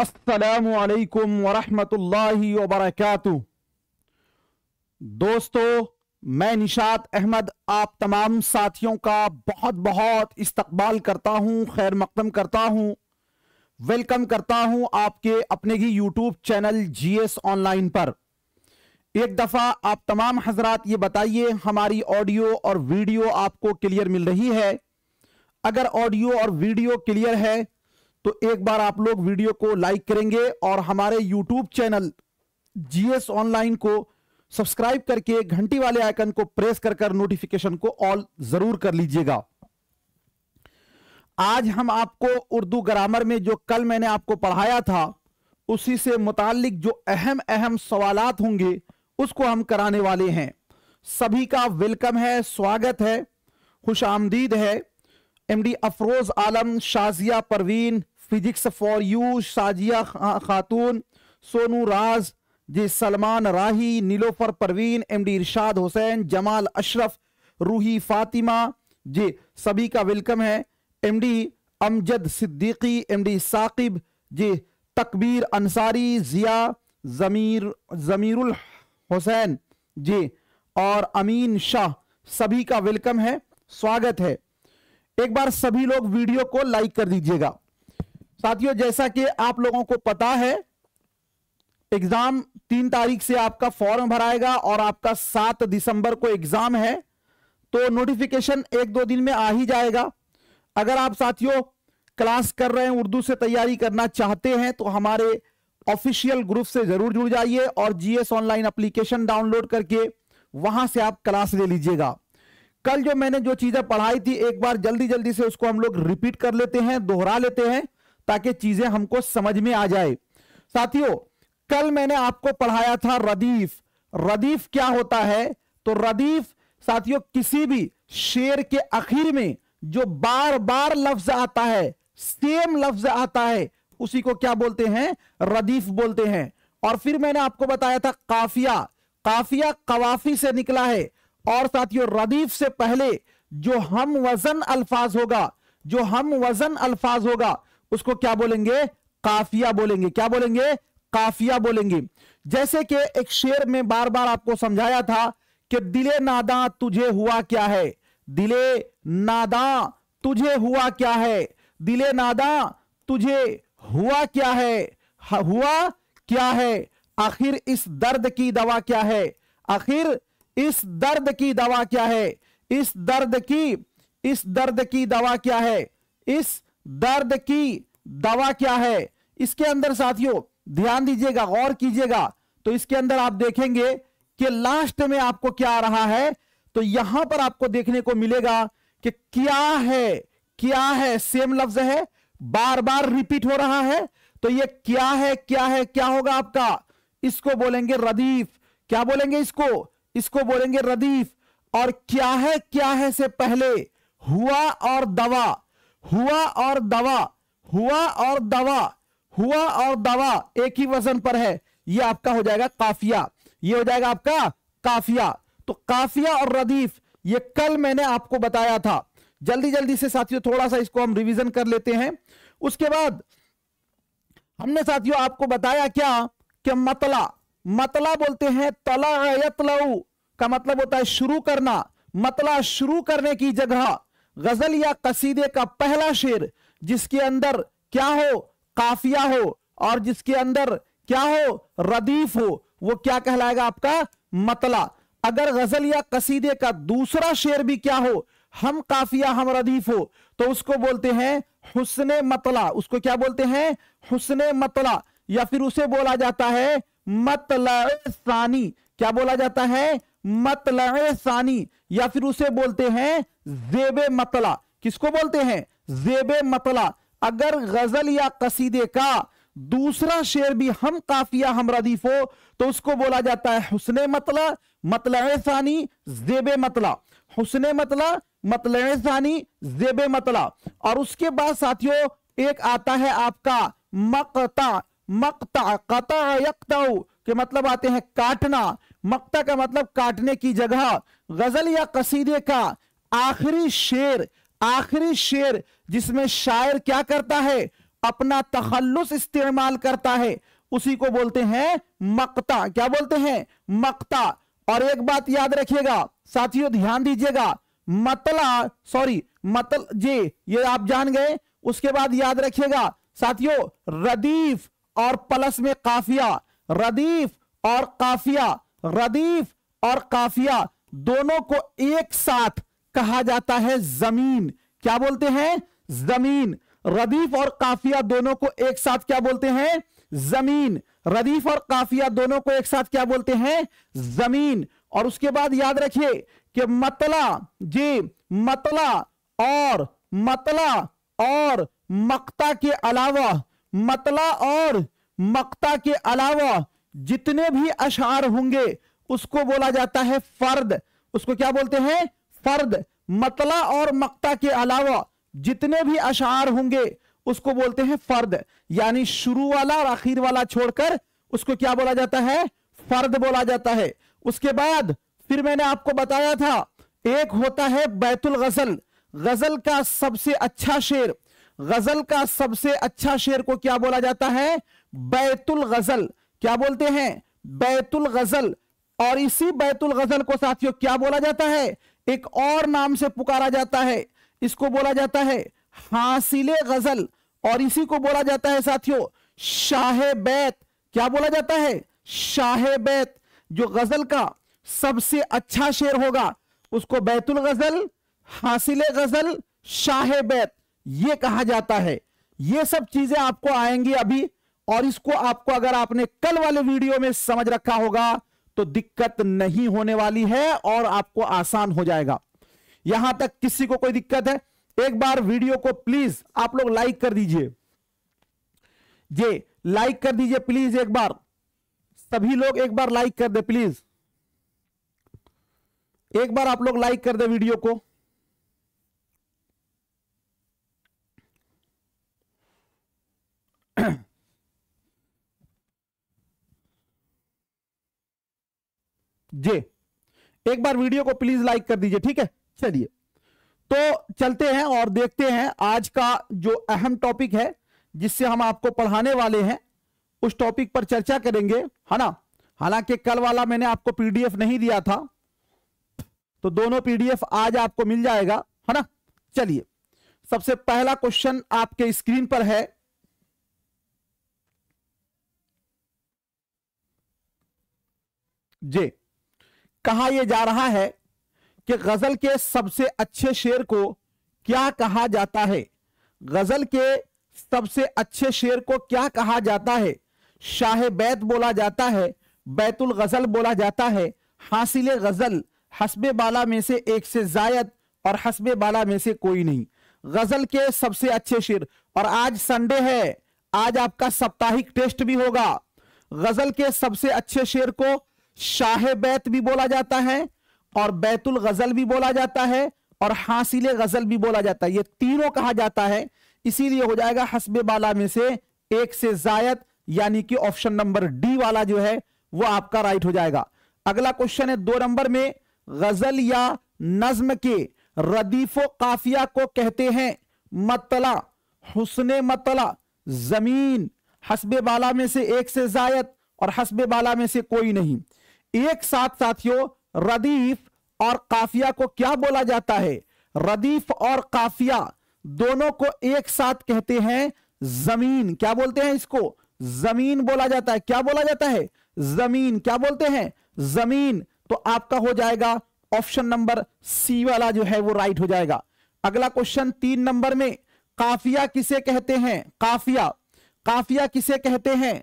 असलकम वरहमतुल्लाहि वबरकातु दोस्तों मैं निशात अहमद आप तमाम साथियों का बहुत बहुत इस्तकबाल करता हूँ खैर मकदम करता हूँ वेलकम करता हूँ आपके अपने ही YouTube channel G S online पर एक दफ़ा आप तमाम हजरात ये बताइए हमारी ऑडियो और वीडियो आपको क्लियर मिल रही है अगर ऑडियो और वीडियो क्लियर है तो एक बार आप लोग वीडियो को लाइक करेंगे और हमारे यूट्यूब चैनल जीएस ऑनलाइन को सब्सक्राइब करके घंटी वाले आइकन को प्रेस कर कर नोटिफिकेशन को ऑल जरूर कर लीजिएगा आज हम आपको उर्दू ग्रामर में जो कल मैंने आपको पढ़ाया था उसी से मुतालिक जो अहम अहम सवाल होंगे उसको हम कराने वाले हैं सभी का वेलकम है स्वागत है खुश आमदीद है MD Afroz Alam Shazia Parveen physics for you Shazia Khatoon Sonu Raj ji Salman Rahi Nilofar Parveen M D Irshad Hussain Jamal Ashraf Ruhi Fatima ji सभी का वेलकम है M D Amjad Siddiqui M D Saqib ji Takbir Ansari जिया जमीर जमीरुल हुसैन जी और अमीन शाह सभी का वेलकम है स्वागत है एक बार सभी लोग वीडियो को लाइक कर दीजिएगा साथियों जैसा कि आप लोगों को पता है एग्जाम तीन तारीख से आपका फॉर्म भराएगा और आपका सात दिसंबर को एग्जाम है तो नोटिफिकेशन एक दो दिन में आ ही जाएगा अगर आप साथियों क्लास कर रहे हैं उर्दू से तैयारी करना चाहते हैं तो हमारे ऑफिशियल ग्रुप से जरूर जुड़ जाइए और जीएस ऑनलाइन एप्लीकेशन डाउनलोड करके वहां से आप क्लास ले लीजिएगा कल जो मैंने जो चीजें पढ़ाई थी एक बार जल्दी जल्दी से उसको हम लोग रिपीट कर लेते हैं दोहरा लेते हैं ताकि चीजें हमको समझ में आ जाए साथियों कल मैंने आपको पढ़ाया था रदीफ रदीफ क्या होता है तो रदीफ साथियों किसी भी शेर के आखिर में जो बार बार लफ्ज आता है सेम लफ्ज आता है उसी को क्या बोलते हैं रदीफ बोलते हैं और फिर मैंने आपको बताया था काफिया काफिया कवाफी से निकला है और साथियों रदीफ से पहले जो हम वजन अल्फाज होगा जो हम वजन अल्फाज होगा उसको क्या बोलेंगे काफिया बोलेंगे क्या बोलेंगे काफिया बोलेंगे जैसे कि एक शेर में बार बार आपको समझाया था कि दिले नादा तुझे हुआ क्या है दिले नादा तुझे हुआ क्या है दिले नादा तुझे हुआ क्या है हुआ क्या है आखिर इस दर्द की दवा क्या है आखिर इस दर्द की दवा क्या है इस दर्द की इस दर्द की दवा क्या है इस दर्द की दवा क्या है इसके अंदर साथियों ध्यान दीजिएगा गौर कीजिएगा तो इसके अंदर आप देखेंगे कि लास्ट में आपको क्या आ रहा है तो यहां पर आपको देखने को मिलेगा कि क्या है क्या है सेम लफ्ज है बार बार रिपीट हो रहा है तो ये क्या है क्या है क्या होगा आपका इसको बोलेंगे रदीफ क्या बोलेंगे इसको इसको बोलेंगे रदीफ और क्या है क्या है से पहले हुआ और दवा हुआ और दवा हुआ और दवा हुआ और दवा एक ही वजन पर है ये आपका हो जाएगा काफिया ये हो जाएगा आपका काफिया तो काफिया और रदीफ ये कल मैंने आपको बताया था जल्दी जल्दी से साथियों थोड़ा सा इसको हम रिवीजन कर लेते हैं उसके बाद हमने साथियों आपको बताया क्या कि मतला मतला बोलते हैं तला का मतलब होता है शुरू करना मतला शुरू करने की जगह गजल या कसीदे का पहला शेर जिसके अंदर क्या हो काफिया हो और जिसके अंदर क्या हो रदीफ हो वो क्या कहलाएगा आपका मतला अगर गजल या कसीदे का दूसरा शेर भी क्या हो हम काफिया हम रदीफ हो तो उसको बोलते हैं हुसन मतला उसको क्या बोलते हैं हुसन मतला या फिर उसे बोला जाता है मतलानी क्या बोला जाता है मतला सानी या फिर उसे बोलते हैं जेब मतला किसको बोलते हैं जेब मतला अगर गजल या कसीदे का दूसरा शेर भी हम काफिया हम रदीफ हो तो उसको बोला जाता है हुसन मतला मतल सानी जेब मतला हुसन मतला मतल सानी जेब मतला और उसके बाद साथियों एक आता है आपका मकता मकता कता यकता के मतलब आते हैं काटना मक्ता का मतलब काटने की जगह गजल या कसीदे का आखिरी शेर आखिरी शेर जिसमें शायर क्या करता है अपना तखल्लुस इस्तेमाल करता है उसी को बोलते हैं मक्ता क्या बोलते हैं मक्ता और एक बात याद रखिएगा साथियों ध्यान दीजिएगा मतला सॉरी मतल जी ये आप जान गए उसके बाद याद रखिएगा साथियों रदीफ और प्लस में काफिया रदीफ और काफिया रदीफ और काफिया दोनों को एक साथ कहा जाता है जमीन क्या बोलते हैं जमीन रदीफ और काफिया दोनों को एक साथ क्या बोलते हैं जमीन रदीफ और काफिया दोनों को एक साथ क्या बोलते हैं जमीन और उसके बाद याद रखिए कि मतला जी मतला और मतला और मक्ता के अलावा मतला और मक्ता के अलावा जितने भी अशार होंगे उसको बोला जाता है फर्द उसको क्या बोलते हैं फर्द मतला और मक्ता के अलावा जितने भी अशार होंगे उसको बोलते हैं फर्द यानी शुरू वाला और आखिर वाला छोड़कर उसको क्या बोला जाता है फर्द बोला जाता है उसके बाद फिर मैंने आपको बताया था एक होता है बैतुल गजल गजल का सबसे अच्छा शेर गजल का सबसे अच्छा शेर को क्या बोला जाता है बैतुल गजल क्या बोलते हैं बैतुल गजल और इसी बैतुल गजल को साथियों क्या बोला जाता है एक और नाम से पुकारा जाता है इसको बोला जाता है हासिले गजल और इसी को बोला जाता है साथियों शाह बैत क्या बोला जाता है शाह बैत जो गजल का सबसे अच्छा शेर होगा उसको बैतुल गजल हासिले गजल शाह बैत ये कहा जाता है ये सब चीजें आपको आएंगी अभी और इसको आपको अगर आपने कल वाले वीडियो में समझ रखा होगा तो दिक्कत नहीं होने वाली है और आपको आसान हो जाएगा यहां तक किसी को कोई दिक्कत है एक बार वीडियो को प्लीज आप लोग लाइक कर दीजिए ये लाइक कर दीजिए प्लीज एक बार सभी लोग एक बार लाइक कर दे प्लीज एक बार आप लोग लाइक कर दे वीडियो को जे एक बार वीडियो को प्लीज लाइक कर दीजिए ठीक है चलिए तो चलते हैं और देखते हैं आज का जो अहम टॉपिक है जिससे हम आपको पढ़ाने वाले हैं उस टॉपिक पर चर्चा करेंगे है ना हालांकि कल वाला मैंने आपको पीडीएफ नहीं दिया था तो दोनों पीडीएफ आज आपको मिल जाएगा है ना चलिए सबसे पहला क्वेश्चन आपके स्क्रीन पर है जे कहा यह जा रहा है कि गजल के सबसे अच्छे शेर को क्या कहा जाता है गजल के सबसे अच्छे शेर को क्या कहा जाता है शाह बैत बोला जाता है बैतुल गजल बोला जाता है हासिल गजल हसब बाला में से एक से जायद और हसब बाला में से कोई नहीं गजल के सबसे अच्छे शेर और आज संडे है आज आपका साप्ताहिक टेस्ट भी होगा गजल के सबसे अच्छे शेर को शाह बैत भी बोला जाता है और बैतुल गजल भी बोला जाता है और हासिल गजल भी बोला जाता है ये तीनों कहा जाता है इसीलिए हो जाएगा हसब बाला में से एक से जायद यानी कि ऑप्शन नंबर डी वाला जो है वो आपका राइट हो जाएगा अगला क्वेश्चन है दो नंबर में गजल या नज्म के रदीफो काफिया को कहते हैं मतला हुसन मतला जमीन हसब बाला में से एक से जायद और हसब बाला में से कोई नहीं एक साथ साथियों रदीफ और काफिया को क्या बोला जाता है रदीफ और काफिया दोनों को एक साथ कहते हैं जमीन क्या बोलते हैं इसको जमीन बोला जाता है क्या बोला जाता है जमीन क्या बोलते हैं जमीन तो आपका हो जाएगा ऑप्शन नंबर सी वाला जो है वो राइट हो जाएगा अगला क्वेश्चन तीन नंबर में काफिया किसे कहते हैं काफिया काफिया किसे कहते हैं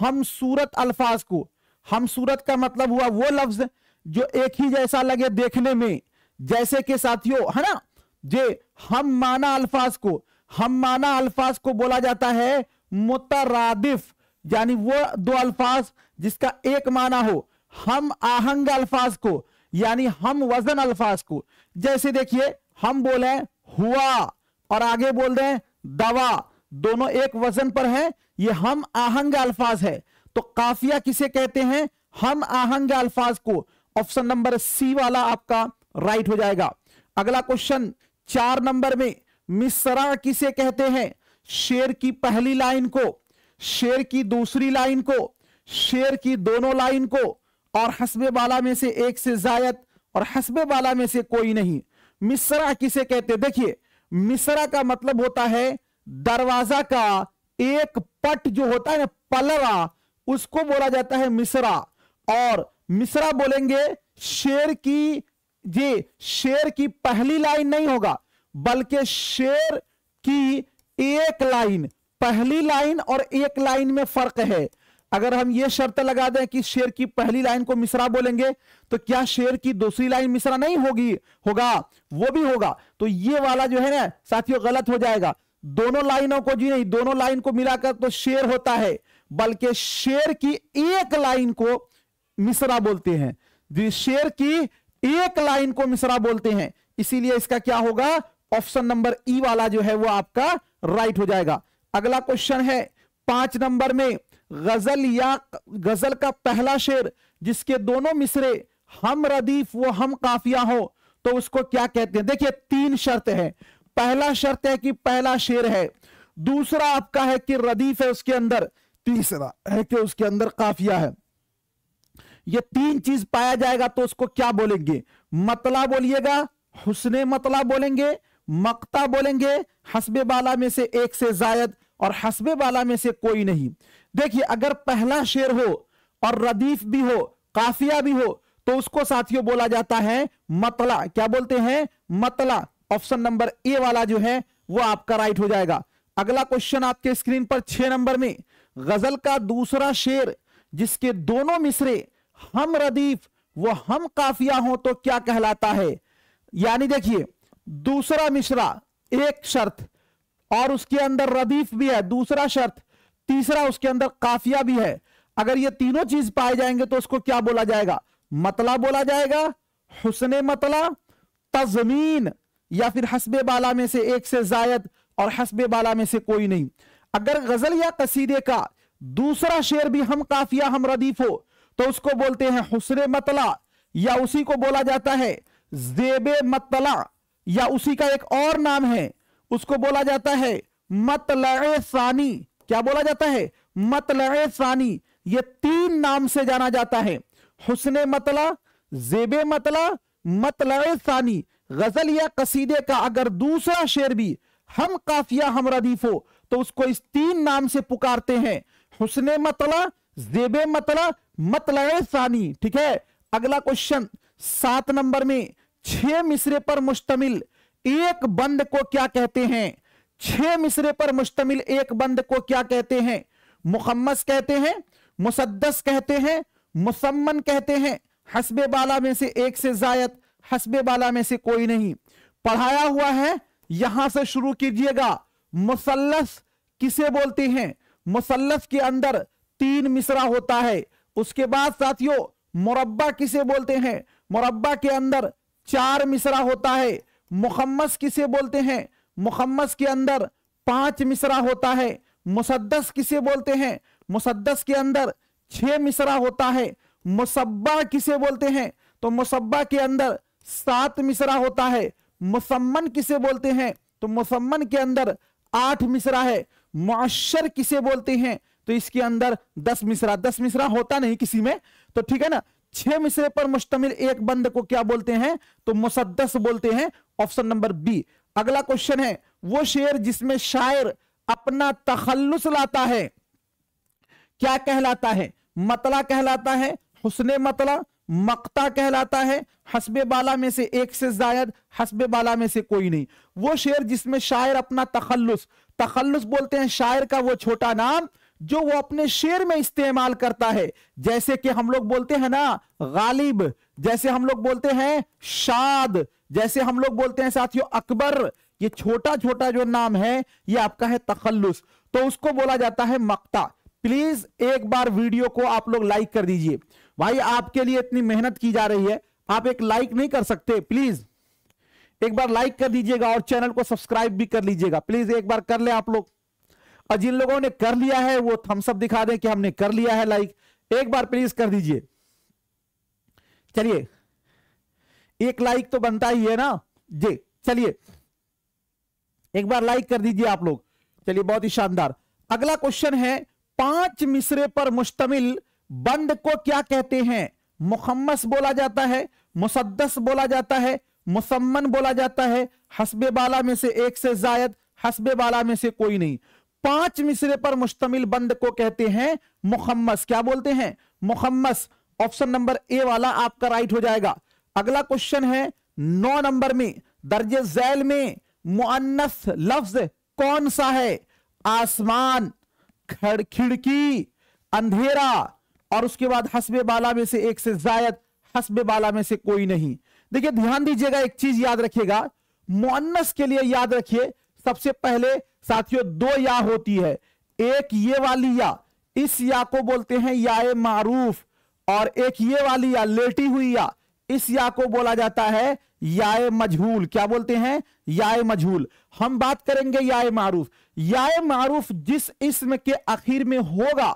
हम सूरत अल्फाज को हम सूरत का मतलब हुआ वो लफ्ज जो एक ही जैसा लगे देखने में जैसे के साथियों है ना जे हम माना अल्फाज को हम माना अल्फाज को बोला जाता है मुतरादिफ यानी वो दो अल्फाज जिसका एक माना हो हम आहंग अल्फाज को यानी हम वजन अल्फाज को जैसे देखिए हम बोले हुआ और आगे बोल रहे हैं दवा दोनों एक वजन पर है ये हम आहंग अल्फाज है तो काफिया किसे कहते हैं हम आहंग अल्फाज को ऑप्शन नंबर सी वाला आपका राइट हो जाएगा अगला क्वेश्चन चार नंबर में मिसरा किसे कहते हैं शेर की पहली लाइन को शेर की दूसरी लाइन को शेर की दोनों लाइन को और हसबे बाला में से एक से जायद और हसबे बाला में से कोई नहीं मिसरा किसे कहते देखिए मिसरा का मतलब होता है दरवाजा का एक पट जो होता है ना पलवा उसको बोला जाता है मिसरा और मिसरा बोलेंगे शेर की जी शेर की पहली लाइन नहीं होगा बल्कि शेर की एक लाइन पहली लाइन और एक लाइन में फर्क है अगर हम ये शर्त लगा दें कि शेर की पहली लाइन को मिसरा बोलेंगे तो क्या शेर की दूसरी लाइन मिसरा नहीं होगी होगा वो भी होगा तो ये वाला जो है ना साथियों गलत हो जाएगा दोनों लाइनों को जी नहीं दोनों लाइन को मिलाकर तो शेर होता है बल्कि शेर की एक लाइन को मिसरा बोलते हैं शेर की एक लाइन को मिसरा बोलते हैं इसीलिए इसका क्या होगा ऑप्शन नंबर ई वाला जो है वो आपका राइट हो जाएगा अगला क्वेश्चन है पांच नंबर में गजल या गजल का पहला शेर जिसके दोनों मिसरे हम रदीफ वो हम काफिया हो तो उसको क्या कहते हैं देखिए तीन शर्त है पहला शर्त है कि पहला शेर है दूसरा आपका है कि रदीफ है उसके अंदर तीसरा है कि उसके अंदर काफिया है ये तीन चीज पाया जाएगा तो उसको क्या बोलेंगे मतला बोलिएगा हुसने मतला बोलेंगे मकता बोलेंगे हसबे बाला में से एक से जायद और हसबे बाला में से कोई नहीं देखिए अगर पहला शेर हो और रदीफ भी हो काफिया भी हो तो उसको साथियों बोला जाता है मतला क्या बोलते हैं मतला ऑप्शन नंबर ए वाला जो है वो आपका राइट हो जाएगा अगला क्वेश्चन आपके स्क्रीन पर छह नंबर में गजल का दूसरा शेर जिसके दोनों मिसरे हम रदीफ वो हम काफिया हो तो क्या कहलाता है यानी देखिए दूसरा मिसरा एक शर्त और उसके अंदर रदीफ भी है दूसरा शर्त तीसरा उसके अंदर काफिया भी है अगर ये तीनों चीज पाए जाएंगे तो उसको क्या बोला जाएगा मतला बोला जाएगा हुसन मतला तजमीन या फिर हसबे बाला में से एक से जायद और हसबे बाला में से कोई नहीं अगर गजल या कसीदे का दूसरा शेर भी हम काफिया हम रदीफ हो तो उसको बोलते हैं हुसर मतला या उसी को बोला जाता है जेब मतला या उसी का एक और नाम है उसको बोला जाता है मतल सानी क्या बोला जाता है मतल सानी ये तीन नाम से जाना जाता है हुसने मतला जेब मतला मतल सानी गजल या कसीदे का अगर दूसरा शेर भी हम काफिया हम रदीफ हो तो उसको इस तीन नाम से पुकारते हैं हुसने मतला जेबे मतला मतलब सानी ठीक है अगला क्वेश्चन सात नंबर में छह मिसरे पर मुश्तमिल एक बंद को क्या कहते हैं छह मिसरे पर मुश्तमिल एक बंद को क्या कहते हैं मुखम्मस कहते हैं मुसद्दस कहते हैं मुसम्मन कहते हैं हसबे बाला में से एक से जायद हसबे बाला में से कोई नहीं पढ़ाया हुआ है यहां से शुरू कीजिएगा मुसलस किसे बोलते हैं मुसलस के अंदर तीन मिसरा होता है उसके बाद साथियों मुरब्बा किसे बोलते हैं मुरब्बा के अंदर चार मिसरा होता है मुखमस किसे बोलते हैं मुखमस के अंदर पांच मिसरा होता है मुसद्दस किसे बोलते हैं मुसद्दस के अंदर छह मिसरा होता है मुसब्बा किसे बोलते हैं तो मुसब्बा के अंदर सात मिसरा होता है मुसम्मन किसे बोलते हैं तो मुसम्मन के अंदर आठ मिसरा है मुआशर किसे बोलते हैं तो इसके अंदर दस मिसरा दस मिसरा होता नहीं किसी में तो ठीक है ना छह मिसरे पर मुश्तमिल एक बंद को क्या बोलते हैं तो मुसदस बोलते हैं ऑप्शन नंबर बी अगला क्वेश्चन है वो शेर जिसमें शायर अपना तखल्लुस लाता है क्या कहलाता है मतला कहलाता है हुसन मतला मक्ता कहलाता है हसबे बाला में से एक से जायद हसबे बाला में से कोई नहीं वो शेर जिसमें शायर अपना तखल्लुस तखल्लुस बोलते हैं शायर का वो छोटा नाम जो वो अपने शेर में इस्तेमाल करता है जैसे कि हम लोग बोलते हैं ना गालिब जैसे हम लोग बोलते हैं शाद जैसे हम लोग बोलते हैं साथियों अकबर ये छोटा छोटा जो नाम है ये आपका है तखल्लुस तो उसको बोला जाता है मक्ता प्लीज एक बार वीडियो को आप लोग लाइक कर दीजिए भाई आपके लिए इतनी मेहनत की जा रही है आप एक लाइक नहीं कर सकते प्लीज एक बार लाइक कर दीजिएगा और चैनल को सब्सक्राइब भी कर लीजिएगा प्लीज एक बार कर ले आप लोग और जिन लोगों ने कर लिया है वो थम्सअप दिखा दें कि हमने कर लिया है लाइक एक बार प्लीज कर दीजिए चलिए एक लाइक तो बनता ही है ना जी चलिए एक बार लाइक कर दीजिए आप लोग चलिए बहुत ही शानदार अगला क्वेश्चन है पांच मिसरे पर मुश्तमिल बंद को क्या कहते हैं मुखम्मस बोला जाता है मुसद्दस बोला जाता है मुसम्मन बोला जाता है हसबे बाला में से एक से जायद हसबे बाला में से कोई नहीं पांच मिसरे पर मुश्तमिल बंद को कहते हैं मुखम्मस क्या बोलते हैं मुखम्मस ऑप्शन नंबर ए वाला आपका राइट हो जाएगा अगला क्वेश्चन है नौ नंबर में दर्ज जैल में मुअन्नस लफ्ज कौन सा है आसमान खिड़की अंधेरा और उसके बाद हसबे बाला में से एक से जायद हसबे बाला में से कोई नहीं देखिए ध्यान दीजिएगा एक चीज याद रखिएगा मोन्नस के लिए याद रखिए सबसे पहले साथियों दो या होती है एक ये वाली या इस या को बोलते हैं या मारूफ और एक ये वाली या लेटी हुई या इस या को बोला जाता है या मजहूल क्या बोलते हैं या मजहूल हम बात करेंगे या मारूफ या मारूफ जिस इसम के आखिर में होगा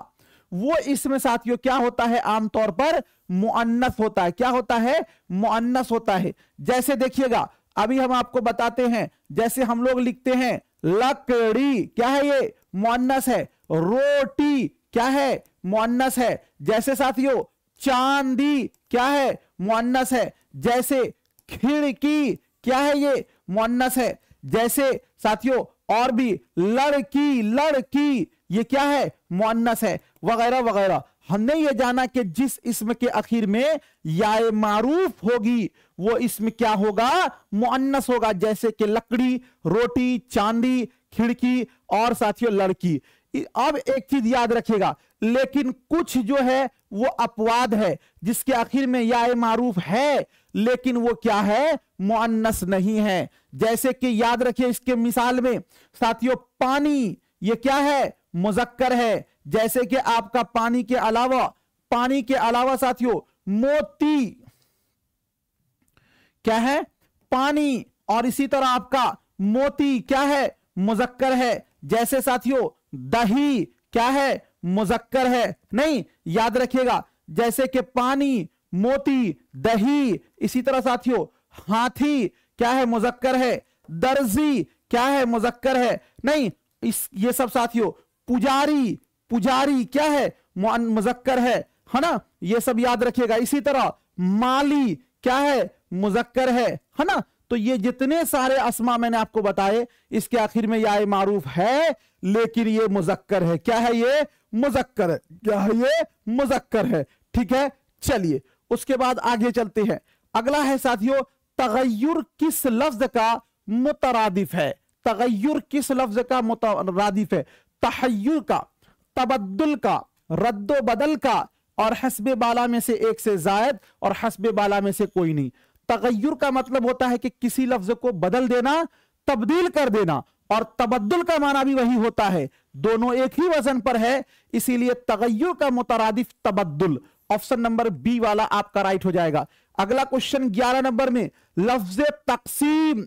वो इसमें साथियों क्या होता है आमतौर पर मुअन्नस होता है क्या होता है मुअन्नस होता है जैसे देखिएगा अभी हम आपको बताते हैं जैसे हम लोग लिखते हैं लकड़ी क्या है ये मुअन्नस है रोटी क्या है मुअन्नस है जैसे साथियों चांदी क्या है मुअन्नस है जैसे खिड़की क्या है ये मुअन्नस है जैसे साथियों और भी लड़की लड़की ये क्या है मुन्नस है वगैरह वगैरह हमने ये जाना कि जिस इसम के आखिर में या मारूफ होगी वो इसम क्या होगा मुन्नस होगा जैसे कि लकड़ी रोटी चांदी खिड़की और साथियों लड़की अब एक चीज याद रखिएगा लेकिन कुछ जो है वो अपवाद है जिसके आखिर में या मारूफ है लेकिन वो क्या है मुअन्नस नहीं है जैसे कि याद रखिए इसके मिसाल में साथियों पानी ये क्या है मुजक्कर है जैसे कि आपका पानी के अलावा पानी के अलावा साथियों मोती क्या है पानी और इसी तरह आपका मोती क्या है मुजक्कर है जैसे साथियों दही क्या है मुजक्कर है नहीं याद रखिएगा जैसे कि पानी मोती दही इसी तरह साथियों हाथी क्या है मुजक्कर है दर्जी क्या है मुजक्कर है नहीं इस ये सब साथियों पुजारी पुजारी क्या है मुजक्कर है है ना ये सब याद रखिएगा इसी तरह माली क्या है मुजक्कर है है ना तो ये जितने सारे असमा मैंने आपको बताए इसके आखिर में या मारूफ है लेकिन ये मुजक्कर है क्या है ये मुजक्कर है क्या है ये मुजक्कर है ठीक है चलिए उसके बाद आगे चलते हैं अगला है साथियों तगैर किस लफ्ज का मुतरादिफ है तगैर किस लफ्ज का मुतरादिफ है तहयर का तबद्दुल का रद्दो बदल का और हसब बाला में से एक से जायद और हसब बाला में से कोई नहीं तगैर का मतलब होता है कि किसी लफ्ज को बदल देना तब्दील कर देना और तबद्दुल का माना भी वही होता है दोनों एक ही वजन पर है इसीलिए तगैर का मुतरदिफ तबद्दुल ऑप्शन नंबर बी वाला आपका राइट हो जाएगा अगला क्वेश्चन ग्यारह नंबर में लफ्ज तकसीम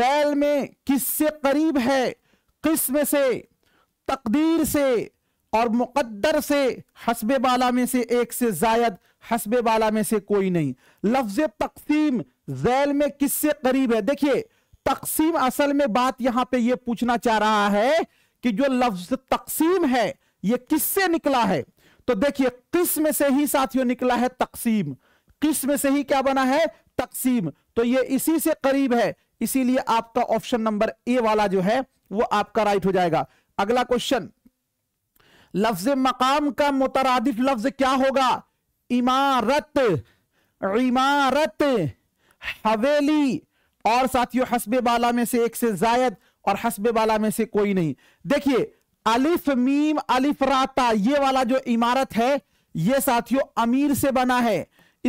जैल में किससे करीब है किस में से तकदीर से और मुकद्दर से हसब बाला में से एक से जायद हसब बाला में से कोई नहीं लफ्ज तकसीम जैल में किससे करीब है देखिए तकसीम असल में बात यहां पे ये पूछना चाह रहा है कि जो लफ्ज तकसीम है ये किससे निकला है तो देखिए किस्म से ही साथियों निकला है तकसीम किस्म से ही क्या बना है तकसीम तो ये इसी से करीब है इसीलिए आपका ऑप्शन नंबर ए वाला जो है वो आपका राइट हो जाएगा अगला क्वेश्चन लफ्ज मकाम का मुतरदिफ लफ्ज क्या होगा इमारत इमारत हवेली और साथियों हसब बाला में से एक से जायद और हसब बाला में से कोई नहीं देखिए अलिफ मीम अलिफ राता ये वाला जो इमारत है ये साथियों अमीर से बना है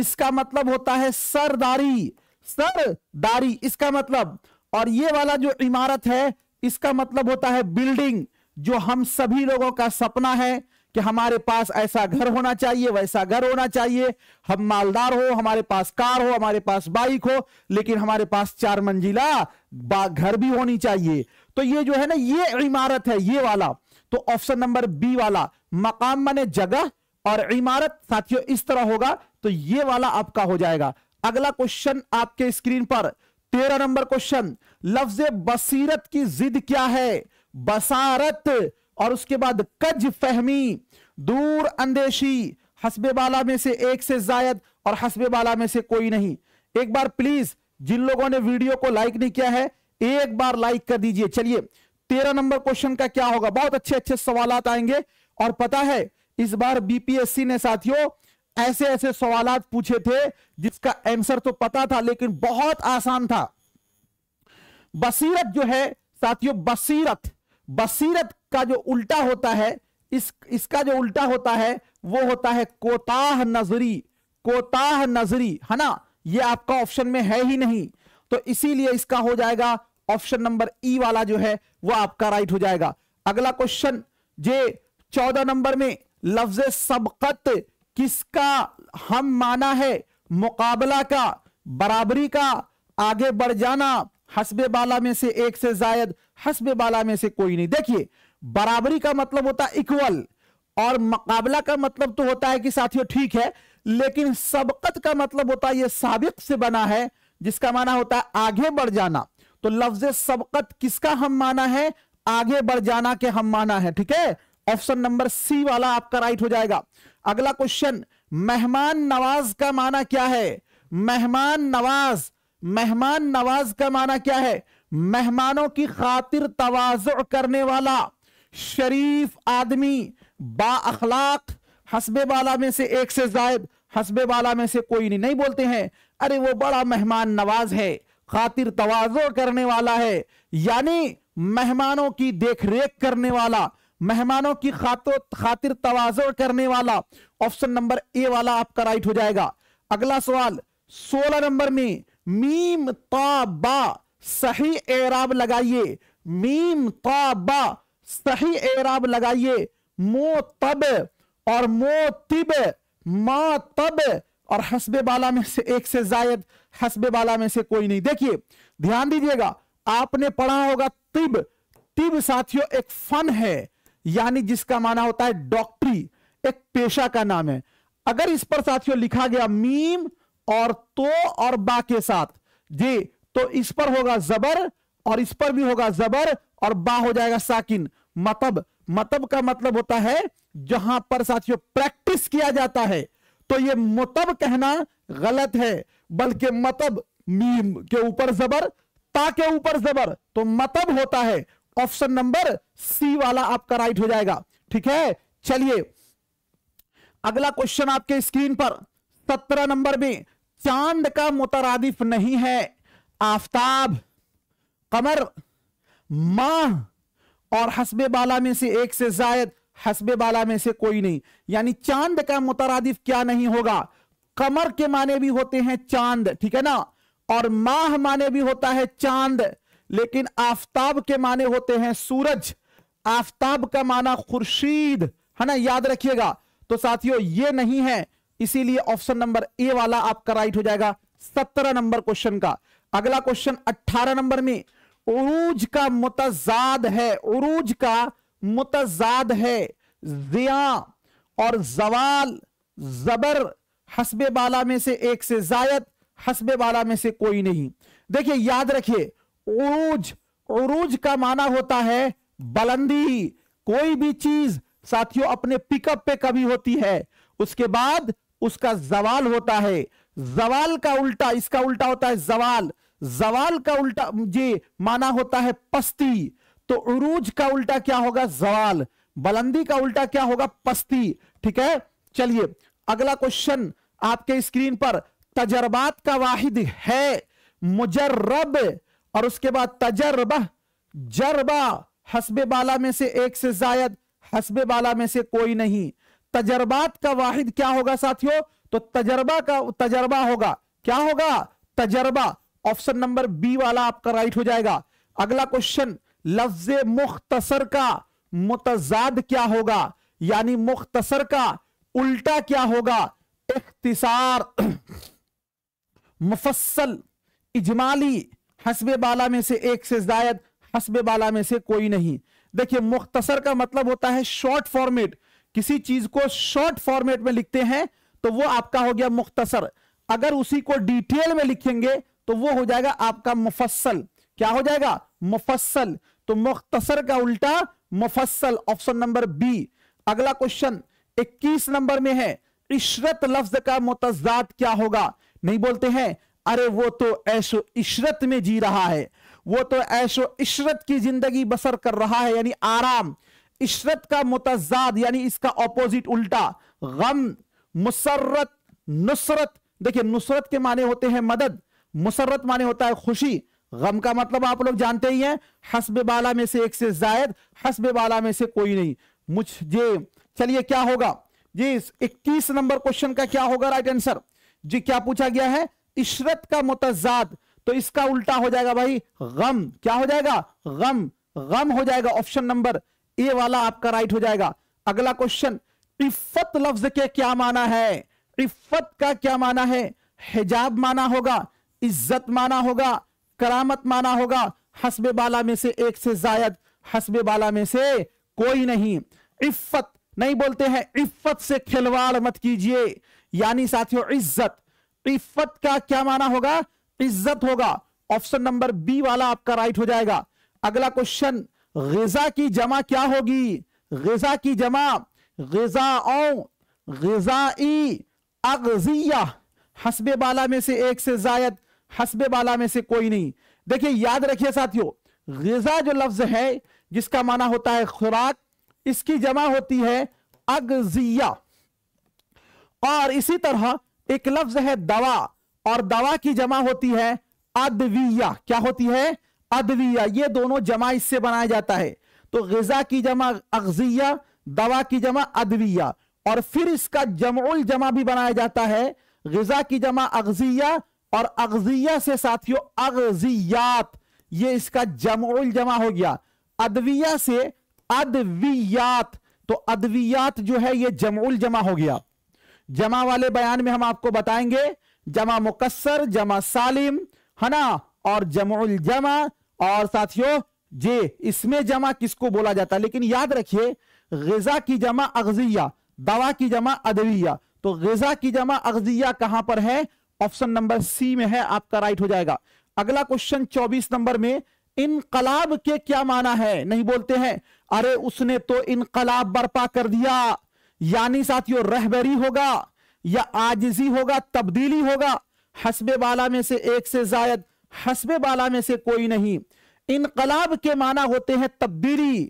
इसका मतलब होता है सरदारी सरदारी इसका मतलब और ये वाला जो इमारत है इसका मतलब होता है बिल्डिंग जो हम सभी लोगों का सपना है कि हमारे पास ऐसा घर होना चाहिए वैसा घर होना चाहिए हम मालदार हो हमारे पास कार हो हमारे पास बाइक हो लेकिन हमारे पास चार मंजिला घर भी होनी चाहिए तो ये जो है ना ये इमारत है ये वाला तो ऑप्शन नंबर बी वाला मकाम मने जगह और इमारत साथियों इस तरह होगा तो ये वाला आपका हो जाएगा अगला क्वेश्चन आपके स्क्रीन पर तेरह नंबर क्वेश्चन लफ्ज बसीरत की जिद क्या है बसारत और उसके बाद कज फहमी दूर अंदेशी हसबे बाला में से एक से जायद और हसबे बाला में से कोई नहीं एक बार प्लीज जिन लोगों ने वीडियो को लाइक नहीं किया है एक बार लाइक कर दीजिए चलिए तेरह नंबर क्वेश्चन का क्या होगा बहुत अच्छे अच्छे सवाल आएंगे और पता है इस बार बीपीएससी ने साथियों ऐसे ऐसे सवाल पूछे थे जिसका आंसर तो पता था लेकिन बहुत आसान था बसीरत जो है साथियों बसीरत बसीरत का जो उल्टा होता है इस इसका जो उल्टा होता है वो होता है कोताह नजरी कोताह नजरी है ना ये आपका ऑप्शन में है ही नहीं तो इसीलिए इसका हो जाएगा ऑप्शन नंबर ई वाला जो है वो आपका राइट हो जाएगा अगला क्वेश्चन जे चौदह नंबर में लफ्ज सबकत किसका हम माना है मुकाबला का बराबरी का आगे बढ़ जाना हसबे बाला में से एक से जायद हसब बाला में से कोई नहीं देखिए बराबरी का मतलब होता है इक्वल और मुकाबला का मतलब तो होता है कि साथियों ठीक है लेकिन सबकत का मतलब होता है ये साबिक से बना है जिसका माना होता है आगे बढ़ जाना तो लफ्ज सबकत किसका हम माना है आगे बढ़ जाना के हम माना है ठीक है ऑप्शन नंबर सी वाला आपका राइट हो जाएगा अगला क्वेश्चन मेहमान नवाज का माना क्या है मेहमान नवाज मेहमान नवाज का माना क्या है मेहमानों की खातिर तोज़ करने वाला शरीफ आदमी बाखलाक हसबे वाला में से एक से जायद हसबे वाला में से कोई नहीं नहीं बोलते हैं अरे वो बड़ा मेहमान नवाज है खातिर तोज़ो करने वाला है यानी मेहमानों की देख रेख करने वाला मेहमानों की खातो खातिर तोज़ो करने वाला ऑप्शन नंबर ए वाला आपका राइट हो जाएगा अगला सवाल सोलह नंबर में मीम ता बा सही एराब लगाइए मीम ताबा सही एराब लगाइए मो तब और मो तिब मा तब और हसबे बाला में से एक से जायद हसबे बाला में से कोई नहीं देखिए ध्यान दीजिएगा आपने पढ़ा होगा तिब तिब साथियों एक फन है यानी जिसका माना होता है डॉक्टरी एक पेशा का नाम है अगर इस पर साथियों लिखा गया मीम और तो और बा के साथ जी तो इस पर होगा जबर और इस पर भी होगा जबर और बा हो जाएगा साकिन मतब मतब का मतलब होता है जहां पर साथियों प्रैक्टिस किया जाता है तो ये मतब कहना गलत है बल्कि मतब मीम के ऊपर जबर ता के ऊपर जबर तो मतब होता है ऑप्शन नंबर सी वाला आपका राइट हो जाएगा ठीक है चलिए अगला क्वेश्चन आपके स्क्रीन पर सत्रह नंबर में चांद का मुतरादिफ नहीं है आफ्ताब कमर माह और हसब बाला में से एक से जायद हसब बाला में से कोई नहीं यानी चांद का मुतरदिफ क्या नहीं होगा कमर के माने भी होते हैं चांद ठीक है ना और माह माने भी होता है चांद लेकिन आफ्ताब के माने होते हैं सूरज आफ्ताब का माना खुर्शीद है ना याद रखिएगा तो साथियों ये नहीं है इसीलिए ऑप्शन नंबर ए वाला आपका राइट हो जाएगा सत्रह नंबर क्वेश्चन का अगला क्वेश्चन 18 नंबर में उरूज का मुतजाद है उरूज का मुतजाद है जिया और जवाल जबर हसबे बाला में से एक से जायद हसबे बाला में से कोई नहीं देखिए याद रखिए उरूज उरूज का माना होता है बुलंदी कोई भी चीज साथियों अपने पिकअप पे कभी होती है उसके बाद उसका जवाल होता है जवाल का उल्टा इसका उल्टा होता है जवाल जवाल का उल्टा जी माना होता है पस्ती तो उरूज का उल्टा क्या होगा जवाल बुलंदी का उल्टा क्या होगा पस्ती ठीक है चलिए अगला क्वेश्चन आपके स्क्रीन पर तजर्बात का वाहिद है मुजर्रब और उसके बाद तजर्ब जरबा हसबे बाला में से एक से जायद हसबे बाला में से कोई नहीं तजर्बात का वाहिद क्या होगा साथियों तो तजर्बा का तजर्बा होगा क्या होगा तजर्बा ऑप्शन नंबर बी वाला आपका राइट हो जाएगा अगला क्वेश्चन लफ्ज मुख्तसर का मुतजाद क्या होगा यानी मुख्तसर का उल्टा क्या होगा इख्तिसार मुफस्सल इजमाली हसबे बाला में से एक से जायद हसबे बाला में से कोई नहीं देखिए मुख्तसर का मतलब होता है शॉर्ट फॉर्मेट किसी चीज को शॉर्ट फॉर्मेट में लिखते हैं तो वो आपका हो गया मुख्तसर अगर उसी को डिटेल में लिखेंगे तो वो हो जाएगा आपका मुफस्सल क्या हो जाएगा मुफस्सल तो मुख्तसर का उल्टा मुफस्सल ऑप्शन नंबर बी अगला क्वेश्चन 21 नंबर में है इशरत लफ्ज का मुतजाद क्या होगा नहीं बोलते हैं अरे वो तो ऐशो इशरत में जी रहा है वो तो ऐशो इशरत की जिंदगी बसर कर रहा है यानी आराम इशरत का मुतजाद यानी इसका ऑपोजिट उल्टा गम मुसरत नुसरत देखिए नुसरत के माने होते हैं मदद मुसरत माने होता है खुशी गम का मतलब आप लोग जानते ही हैं हसब बाला में से एक से जायद हसब बाला में से कोई नहीं मुझे चलिए क्या होगा जी इक्कीस नंबर क्वेश्चन का क्या होगा राइट आंसर जी क्या पूछा गया है इशरत का मुतजाद तो इसका उल्टा हो जाएगा भाई गम क्या हो जाएगा गम गम हो जाएगा ऑप्शन नंबर ए वाला आपका राइट हो जाएगा अगला क्वेश्चन इफ्फत लफ्ज के क्या माना है इफ्फत का क्या माना है हिजाब माना होगा इज्जत माना होगा करामत माना होगा हसब बाला में से एक से जायद हसब बाला में से कोई नहीं इफ्फत नहीं बोलते हैं इफ्फत से खिलवाड़ मत कीजिए यानी साथियों इज्जत इफ्फत का क्या माना होगा इज्जत होगा ऑप्शन नंबर बी वाला आपका राइट हो जाएगा अगला क्वेश्चन गजा की जमा क्या होगी गजा की जमा ओ गजाई अगजिया हसबे बाला में से एक से जायद हसबे बाला में से कोई नहीं देखिए याद रखिए साथियों गजा जो लफ्ज है जिसका माना होता है खुराक इसकी जमा होती है अगजिया और इसी तरह एक लफ्ज है दवा और दवा की जमा होती है अदविया क्या होती है अदविया ये दोनों जमा इससे बनाया जाता है तो गजा की जमा अगजिया दवा की जमा अदविया और फिर इसका जमोल जमा भी बनाया जाता है गजा की जमा अगजिया और अगजिया से साथियों अगजियात ये इसका उल जमा हो गया अदविया से अदवियात तो अदवियात जो है ये उल जमा हो गया जमा वाले बयान में हम आपको बताएंगे जमा मुकसर जमा सालिम है ना और उल जमा और साथियों जे इसमें जमा किसको बोला जाता है लेकिन याद रखिए गजा की जमा अगजिया दवा की जमा अदविया तो गजा की जमा अगजिया कहां पर है ऑप्शन नंबर सी में है आपका राइट हो जाएगा अगला क्वेश्चन चौबीस नंबर में इनकलाब के क्या माना है नहीं बोलते हैं अरे उसने तो इनकलाब बर्पा कर दिया यानी साथियों रहबरी होगा या आजजी होगा तब्दीली होगा हसबे बाला में से एक से जायद हसबे बाला में से कोई नहीं इनकलाब के माना होते हैं तब्दीली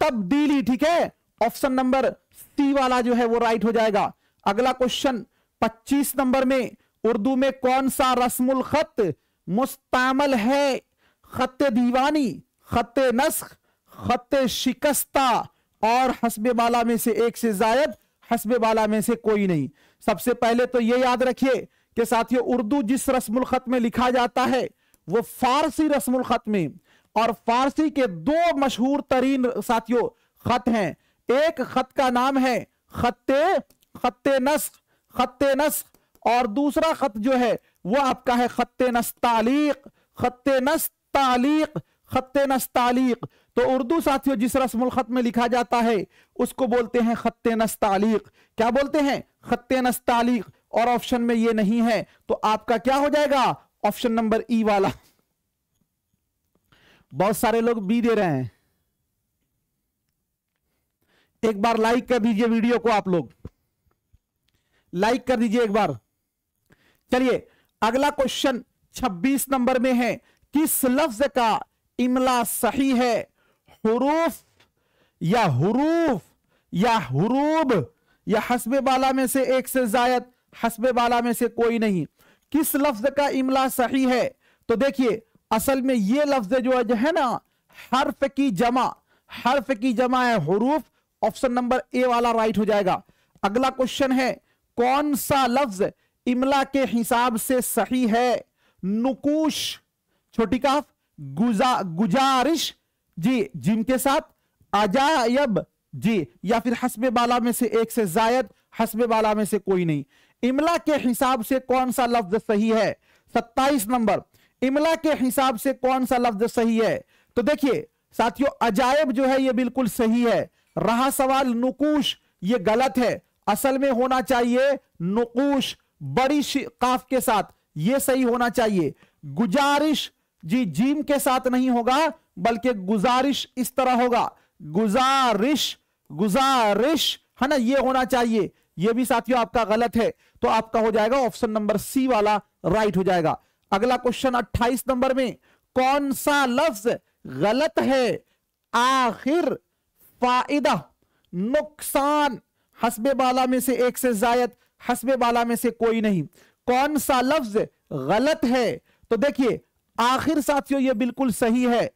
तब्दीली ठीक है ऑप्शन नंबर सी वाला जो है वो राइट हो जाएगा अगला क्वेश्चन 25 नंबर में उर्दू में कौन सा रस्मुल खत मुस्तामल है खत दीवानी खत नस्ख खत शिकस्ता और हसबे बाला में से एक से जायद हसबे बाला में से कोई नहीं सबसे पहले तो ये याद रखिए कि साथियों उर्दू जिस रस्मुल खत में लिखा जाता है वो फारसी रस्मुल खत में और फारसी के दो मशहूर तरीन साथियों खत हैं एक खत का नाम है खत खत नस्ख खत नस्ख और दूसरा खत जो है वो आपका है खत नस्तालीक खत नस्तालीक खत नस्तालीक तो उर्दू साथियों जिस रस्म खत में लिखा जाता है उसको बोलते हैं खत नस्तालीक क्या बोलते हैं खत नस्तालीक और ऑप्शन में ये नहीं है तो आपका क्या हो जाएगा ऑप्शन नंबर ई वाला बहुत सारे लोग बी दे रहे हैं एक बार लाइक कर दीजिए वीडियो को आप लोग लाइक कर दीजिए एक बार चलिए अगला क्वेश्चन 26 नंबर में है किस लफ्ज का इमला सही है हुरूफ या हुरूफ या हुरूब या हसबे बाला में से एक से जायद हसबे बाला में से कोई नहीं किस लफ्ज का इमला सही है तो देखिए असल में ये लफ्ज जो है ना हर्फ की जमा हर्फ की जमा है हरूफ ऑप्शन नंबर ए वाला राइट हो जाएगा अगला क्वेश्चन है कौन सा लफ्ज इमला के हिसाब से सही है नुकुश छोटी काफ गुजा गुजारिश जी जिम के साथ अजायब जी या फिर हसब बाला में से एक से जायद हसब बाला में से कोई नहीं इमला के हिसाब से कौन सा लफ्ज सही है सत्ताईस नंबर इमला के हिसाब से कौन सा लफ्ज सही है तो देखिए साथियों अजायब जो है ये बिल्कुल सही है रहा सवाल नुकुश ये गलत है असल में होना चाहिए नुकुश बड़ी काफ के साथ ये सही होना चाहिए गुजारिश जी जीम के साथ नहीं होगा बल्कि गुजारिश इस तरह होगा गुजारिश गुजारिश है ना ये होना चाहिए ये भी साथियों आपका गलत है तो आपका हो जाएगा ऑप्शन नंबर सी वाला राइट हो जाएगा अगला क्वेश्चन 28 नंबर में कौन सा लफ्ज गलत है आखिर फायदा नुकसान हसबे बाला में से एक से जायद हसबे बाला में से कोई नहीं कौन सा लफ्ज गलत है तो देखिए आखिर साथियों ये बिल्कुल सही है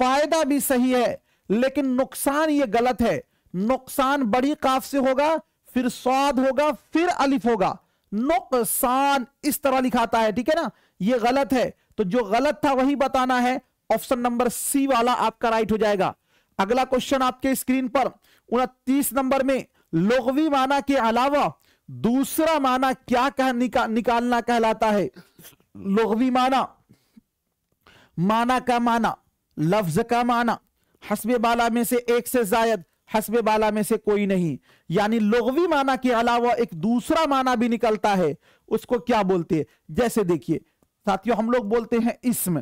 फायदा भी सही है लेकिन नुकसान ये गलत है नुकसान बड़ी काफ से होगा फिर स्वाद होगा फिर अलिफ होगा नुकसान इस तरह लिखाता है ठीक है ना ये गलत है तो जो गलत था वही बताना है ऑप्शन नंबर सी वाला आपका राइट हो जाएगा अगला क्वेश्चन आपके स्क्रीन पर उनतीस नंबर में लोगवी माना के अलावा दूसरा माना क्या कह निका, निकालना कहलाता है लुगवी माना माना का माना लफ्ज का माना हसब बाला में से एक से जायद हसब बाला में से कोई नहीं यानी लुगवी माना के अलावा एक दूसरा माना भी निकलता है उसको क्या बोलते हैं जैसे देखिए साथियों हम लोग बोलते हैं इसम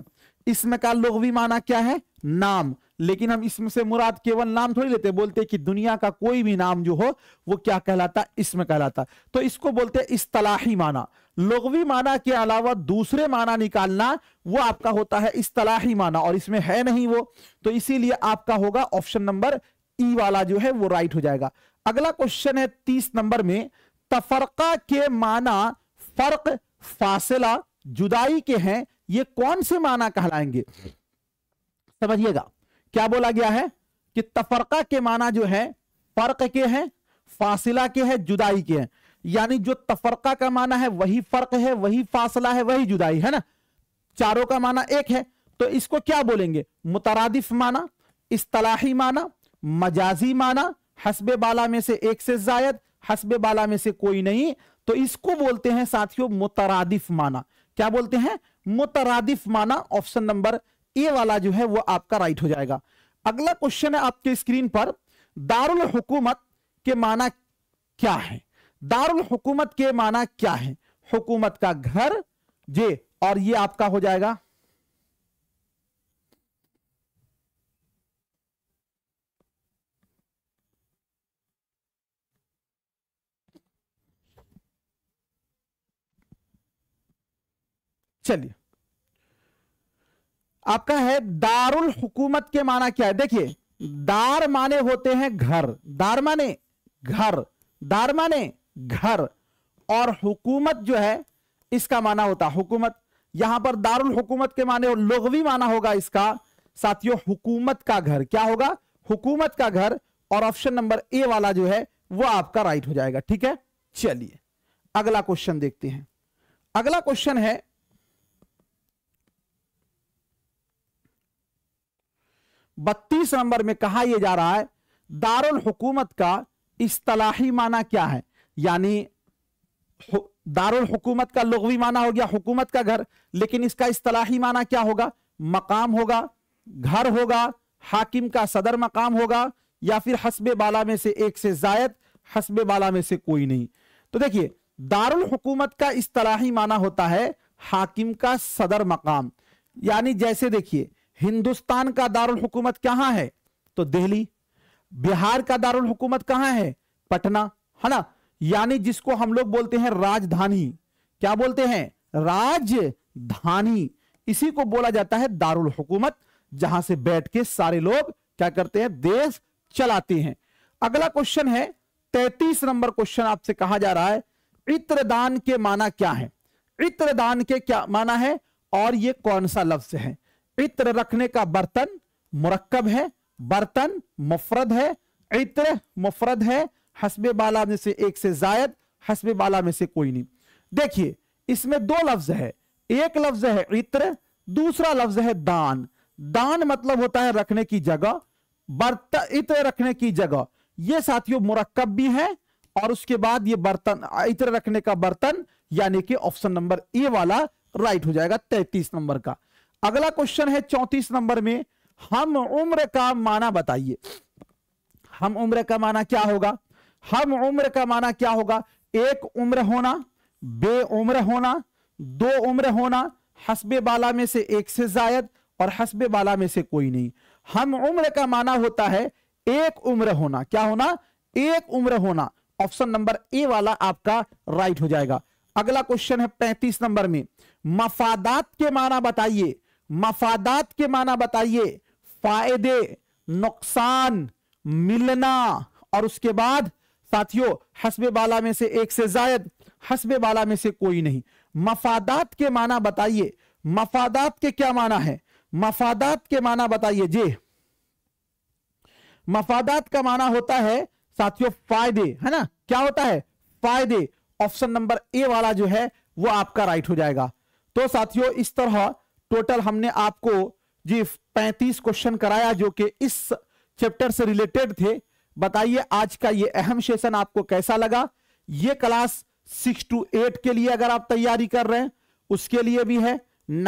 इसम का लुगवी माना क्या है नाम लेकिन हम इसमें से मुराद केवल नाम थोड़ी लेते बोलते कि दुनिया का कोई भी नाम जो हो वो क्या कहलाता इसमें कहलाता तो इसको बोलते इस्तलाही माना लोगवी माना के अलावा दूसरे माना निकालना वो आपका होता है इस्तलाही माना और इसमें है नहीं वो तो इसीलिए आपका होगा ऑप्शन नंबर ई वाला जो है वो राइट हो जाएगा अगला क्वेश्चन है तीस नंबर में तफरका के माना फर्क फासला जुदाई के हैं ये कौन से माना कहलाएंगे समझिएगा क्या बोला गया है कि तफरका के माना जो है फर्क के हैं फासिला के है जुदाई के हैं यानी जो तफरका का माना है वही फर्क है वही फासला है वही जुदाई है ना चारों का माना एक है तो इसको क्या बोलेंगे मुतरादिफ माना इस्तलाही माना मजाजी माना हसब बाला में से एक से जायद हसब बाला में से कोई नहीं तो इसको बोलते हैं साथियों मुतरादिफ माना क्या बोलते हैं मुतरादिफ माना ऑप्शन नंबर ए वाला जो है वो आपका राइट हो जाएगा अगला क्वेश्चन है आपके स्क्रीन पर दारुल हुकूमत के माना क्या है दारुल हुकूमत के माना क्या है हुकूमत का घर जे और ये आपका हो जाएगा चलिए आपका है दारुल हुकूमत के माना क्या है देखिए दार माने होते हैं घर दार माने घर दार माने घर और हुकूमत जो है इसका माना होता हुकूमत यहां पर दारुल हुकूमत के माने लोगवी माना होगा इसका साथियों हुकूमत का घर क्या होगा हुकूमत का घर और ऑप्शन नंबर ए वाला जो है वो आपका राइट हो जाएगा ठीक है चलिए अगला क्वेश्चन देखते हैं अगला क्वेश्चन है बत्तीस नंबर में कहा यह जा रहा है दारुल हुकूमत का इस्तलाही माना क्या है यानी दारुल हुकूमत का लघवी माना हो गया हुकूमत का घर लेकिन इसका इस्तलाही माना क्या होगा मकाम होगा घर होगा हाकिम का सदर मकाम होगा या फिर हसबे बाला में से एक से जायद हसबे बाला में से कोई नहीं तो देखिए दारुल हुकूमत का इस्तलाही माना होता है हाकिम का सदर मकाम यानी जैसे देखिए हिंदुस्तान का दारुल हुकूमत कहां है तो दिल्ली बिहार का दारुल हुकूमत कहां है पटना है ना यानी जिसको हम लोग बोलते हैं राजधानी क्या बोलते हैं राजधानी इसी को बोला जाता है दारुल हुकूमत जहां से बैठ के सारे लोग क्या करते हैं देश चलाते हैं अगला क्वेश्चन है तैतीस नंबर क्वेश्चन आपसे कहा जा रहा है इत्रदान के माना क्या है इत्रदान के क्या माना है और ये कौन सा लफ्ज है इत्र रखने का बर्तन मुरक्कब है बर्तन मुफरद है इत्र मुफरद है हसबे बाला में से एक से जायद हसबे बाला में से कोई नहीं देखिए इसमें दो लफ्ज है एक लफ्ज है इत्र दूसरा लफ्ज है दान दान मतलब होता है रखने की जगह बर्तन इत्र रखने की जगह ये साथियों मुरक्कब भी है और उसके बाद ये बर्तन इत्र रखने का बर्तन यानी कि ऑप्शन नंबर ए वाला राइट हो जाएगा तैतीस नंबर का अगला क्वेश्चन है चौतीस नंबर में हम उम्र का माना बताइए हम उम्र का माना क्या होगा हम उम्र का माना क्या होगा एक उम्र होना बे उम्र होना दो उम्र होना हसबे बाला में से एक से जायद और हसबे बाला में से कोई नहीं हम उम्र का माना होता है एक उम्र होना क्या होना एक उम्र होना ऑप्शन नंबर ए वाला आपका राइट हो जाएगा अगला क्वेश्चन है पैंतीस नंबर में मफादात के माना बताइए मफादात के माना बताइए फायदे नुकसान मिलना और उसके बाद साथियों हसबे बाला में से एक से जायद हसबे बाला में से कोई नहीं मफादात के माना बताइए मफादात के क्या माना है मफादात के माना बताइए जे मफादात का माना होता है साथियों फायदे है ना क्या होता है फायदे ऑप्शन नंबर ए वाला जो है वो आपका राइट हो जाएगा तो साथियों इस तरह टोटल हमने आपको जी 35 क्वेश्चन कराया जो कि इस चैप्टर से रिलेटेड थे बताइए आज का ये अहम सेशन आपको कैसा लगा ये क्लास सिक्स टू एट के लिए अगर आप तैयारी कर रहे हैं उसके लिए भी है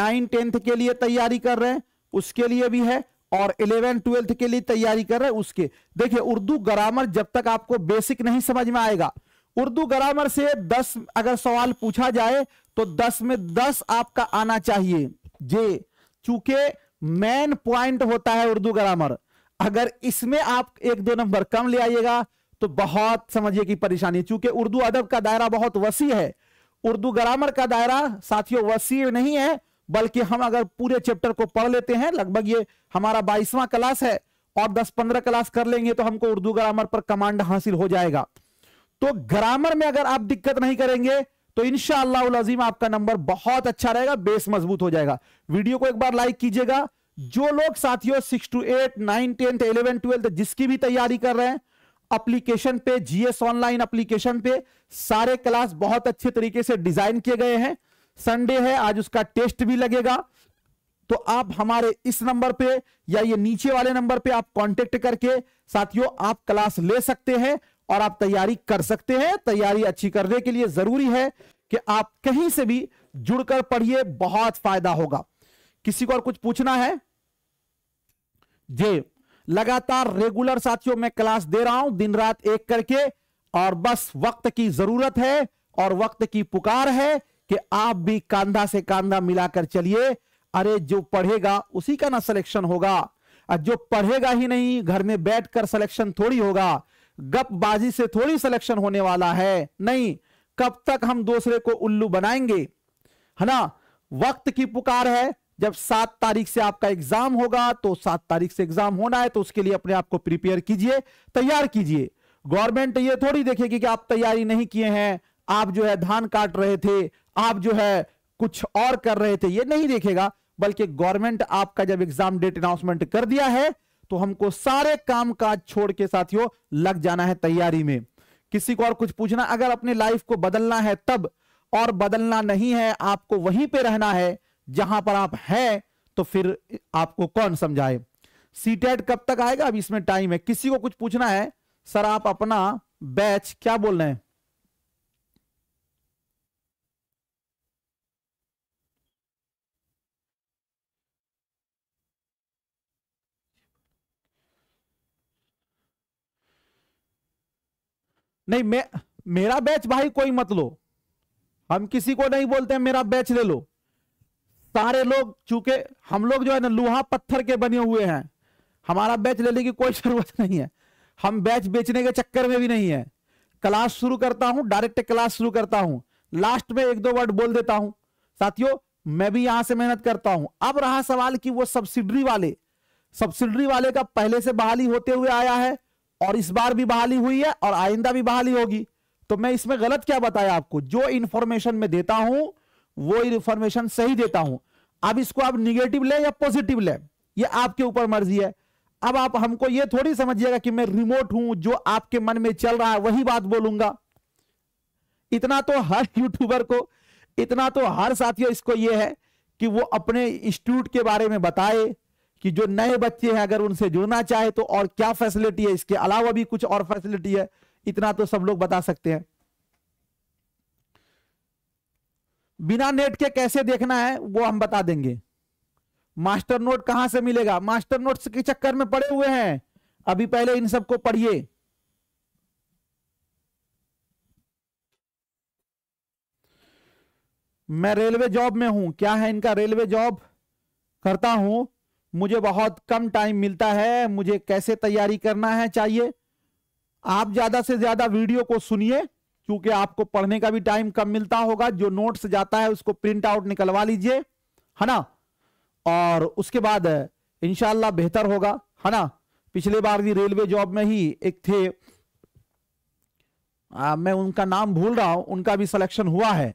नाइन टेंथ के लिए तैयारी कर रहे हैं उसके लिए भी है और इलेवेंथ ट्वेल्थ के लिए तैयारी कर रहे हैं उसके देखिए उर्दू ग्रामर जब तक आपको बेसिक नहीं समझ में आएगा उर्दू ग्रामर से दस अगर सवाल पूछा जाए तो दस में दस आपका आना चाहिए जे चूंकि मेन पॉइंट होता है उर्दू ग्रामर अगर इसमें आप एक दो नंबर कम ले आइएगा तो बहुत समझिए कि परेशानी चूंकि उर्दू अदब का दायरा बहुत वसी है उर्दू ग्रामर का दायरा साथियों वसी नहीं है बल्कि हम अगर पूरे चैप्टर को पढ़ लेते हैं लगभग ये हमारा बाईसवां क्लास है और 10-15 क्लास कर लेंगे तो हमको उर्दू ग्रामर पर कमांड हासिल हो जाएगा तो ग्रामर में अगर आप दिक्कत नहीं करेंगे तो इनशालाजीम आपका नंबर बहुत अच्छा रहेगा बेस मजबूत हो जाएगा वीडियो को एक बार लाइक कीजिएगा जो लोग साथियों six to eight nine tenth eleven twelfth जिसकी भी तैयारी कर रहे हैं अप्लीकेशन पे जीएस ऑनलाइन अप्लीकेशन पे सारे क्लास बहुत अच्छे तरीके से डिजाइन किए गए हैं संडे है आज उसका टेस्ट भी लगेगा तो आप हमारे इस नंबर पे या ये नीचे वाले नंबर पे आप कांटेक्ट करके साथियों आप क्लास ले सकते हैं और आप तैयारी कर सकते हैं तैयारी अच्छी करने के लिए जरूरी है कि आप कहीं से भी जुड़कर पढ़िए बहुत फायदा होगा किसी को और कुछ पूछना है जे लगातार रेगुलर साथियों में क्लास दे रहा हूं दिन रात एक करके और बस वक्त की जरूरत है और वक्त की पुकार है कि आप भी कांधा से कांधा मिलाकर चलिए अरे जो पढ़ेगा उसी का ना सिलेक्शन होगा और जो पढ़ेगा ही नहीं घर में बैठकर सिलेक्शन थोड़ी होगा गपबाजी से थोड़ी सिलेक्शन होने वाला है नहीं कब तक हम दूसरे को उल्लू बनाएंगे है ना वक्त की पुकार है जब सात तारीख से आपका एग्जाम होगा तो सात तारीख से एग्जाम होना है तो उसके लिए अपने आप को प्रिपेयर कीजिए तैयार कीजिए गवर्नमेंट ये थोड़ी देखेगी कि आप तैयारी नहीं किए हैं आप जो है धान काट रहे थे आप जो है कुछ और कर रहे थे ये नहीं देखेगा बल्कि गवर्नमेंट आपका जब एग्जाम डेट अनाउंसमेंट कर दिया है तो हमको सारे काम काज छोड़ के साथियों लग जाना है तैयारी में किसी को और कुछ पूछना अगर अपने लाइफ को बदलना है तब और बदलना नहीं है आपको वहीं पे रहना है जहां पर आप हैं तो फिर आपको कौन समझाए सीटेट कब तक आएगा अब इसमें टाइम है किसी को कुछ पूछना है सर आप अपना बैच क्या बोल रहे हैं नहीं मैं मेरा बैच भाई कोई मत लो हम किसी को नहीं बोलते मेरा बैच ले लो सारे लोग चूंकि हम लोग जो है ना लुहा पत्थर के बने हुए हैं हमारा बैच लेने की कोई जरूरत नहीं है हम बैच बेचने के चक्कर में भी नहीं है क्लास शुरू करता हूं डायरेक्ट क्लास शुरू करता हूं लास्ट में एक दो वर्ड बोल देता हूं साथियों मैं भी यहां से मेहनत करता हूं अब रहा सवाल कि वो सब्सिडरी वाले सब्सिडरी वाले का पहले से बहाली होते हुए आया है और इस बार भी बहाली हुई है और आइंदा भी बहाली होगी तो मैं इसमें गलत क्या बताया आपको जो इंफॉर्मेशन मैं देता हूं वो इंफॉर्मेशन सही देता हूं अब इसको आप निगेटिव लें या पॉजिटिव लें ये आपके ऊपर मर्जी है अब आप हमको ये थोड़ी समझिएगा कि मैं रिमोट हूं जो आपके मन में चल रहा है वही बात बोलूंगा इतना तो हर यूट्यूबर को इतना तो हर साथियों इसको यह है कि वो अपने इंस्टीट्यूट के बारे में बताए कि जो नए बच्चे हैं अगर उनसे जुड़ना चाहे तो और क्या फैसिलिटी है इसके अलावा भी कुछ और फैसिलिटी है इतना तो सब लोग बता सकते हैं बिना नेट के कैसे देखना है वो हम बता देंगे मास्टर नोट कहां से मिलेगा मास्टर नोट के चक्कर में पड़े हुए हैं अभी पहले इन सबको पढ़िए मैं रेलवे जॉब में हूं क्या है इनका रेलवे जॉब करता हूं मुझे बहुत कम टाइम मिलता है मुझे कैसे तैयारी करना है चाहिए आप ज्यादा से ज्यादा वीडियो को सुनिए क्योंकि आपको पढ़ने का भी टाइम कम मिलता होगा जो नोट्स जाता है उसको प्रिंट आउट निकलवा लीजिए है ना और उसके बाद इनशाला बेहतर होगा है ना पिछले बार भी रेलवे जॉब में ही एक थे आ, मैं उनका नाम भूल रहा हूं उनका भी सिलेक्शन हुआ है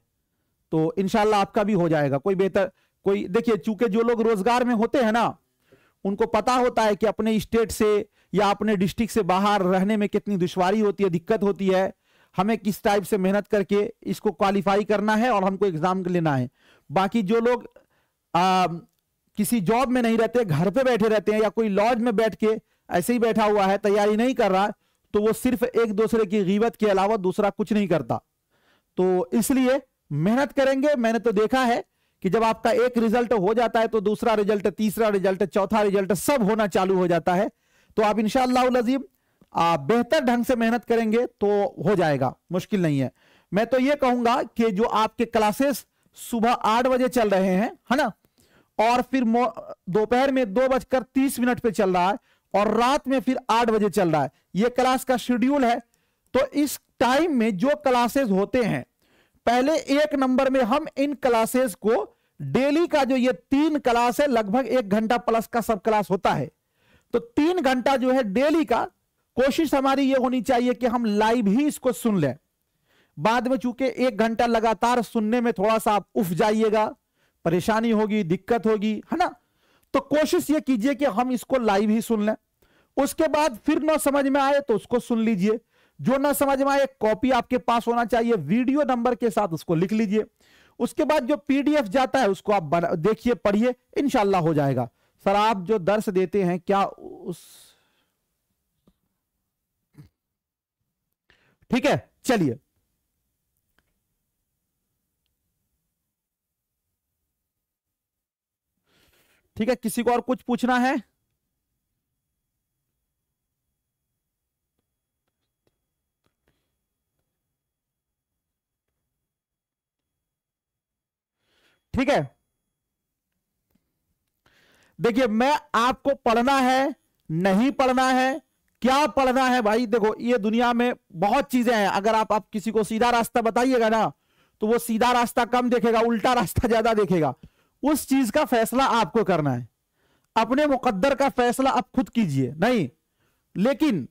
तो इनशाला आपका भी हो जाएगा कोई बेहतर कोई देखिए चूंकि जो लोग रोजगार में होते हैं ना उनको पता होता है कि अपने स्टेट से या अपने डिस्ट्रिक्ट से बाहर रहने में कितनी दुश्वारी होती है दिक्कत होती है हमें किस टाइप से मेहनत करके इसको क्वालिफाई करना है और हमको एग्जाम लेना है बाकी जो लोग आ, किसी जॉब में नहीं रहते घर पे बैठे रहते हैं या कोई लॉज में बैठ के ऐसे ही बैठा हुआ है तैयारी नहीं कर रहा तो वो सिर्फ एक दूसरे की गीबत के अलावा दूसरा कुछ नहीं करता तो इसलिए मेहनत करेंगे मैंने तो देखा है कि जब आपका एक रिजल्ट हो जाता है तो दूसरा रिजल्ट तीसरा रिजल्ट चौथा रिजल्ट सब होना चालू हो जाता है तो आप इनशाला बेहतर ढंग से मेहनत करेंगे तो हो जाएगा मुश्किल नहीं है मैं तो ये कहूंगा कि जो आपके क्लासेस सुबह आठ बजे चल रहे हैं है ना और फिर दोपहर में दो बजकर तीस मिनट पे चल रहा है और रात में फिर आठ बजे चल रहा है यह क्लास का शेड्यूल है तो इस टाइम में जो क्लासेस होते हैं पहले एक नंबर में हम इन क्लासेस को डेली का जो ये तीन क्लास है लगभग एक घंटा प्लस का सब क्लास होता है तो तीन घंटा जो है डेली का कोशिश हमारी ये होनी चाहिए कि हम लाइव ही इसको सुन लें बाद में चूंकि एक घंटा लगातार सुनने में थोड़ा सा आप उफ जाइएगा परेशानी होगी दिक्कत होगी है ना तो कोशिश ये कीजिए कि हम इसको लाइव ही सुन लें उसके बाद फिर ना समझ में आए तो उसको सुन लीजिए जो ना समझ में आए कॉपी आपके पास होना चाहिए वीडियो नंबर के साथ उसको लिख लीजिए उसके बाद जो पीडीएफ जाता है उसको आप देखिए पढ़िए इनशाला हो जाएगा सर आप जो दर्श देते हैं क्या उस ठीक है चलिए ठीक है किसी को और कुछ पूछना है ठीक है देखिए मैं आपको पढ़ना है नहीं पढ़ना है क्या पढ़ना है भाई देखो ये दुनिया में बहुत चीजें हैं अगर आप आप किसी को सीधा रास्ता बताइएगा ना तो वो सीधा रास्ता कम देखेगा उल्टा रास्ता ज्यादा देखेगा उस चीज का फैसला आपको करना है अपने मुकद्दर का फैसला आप खुद कीजिए नहीं लेकिन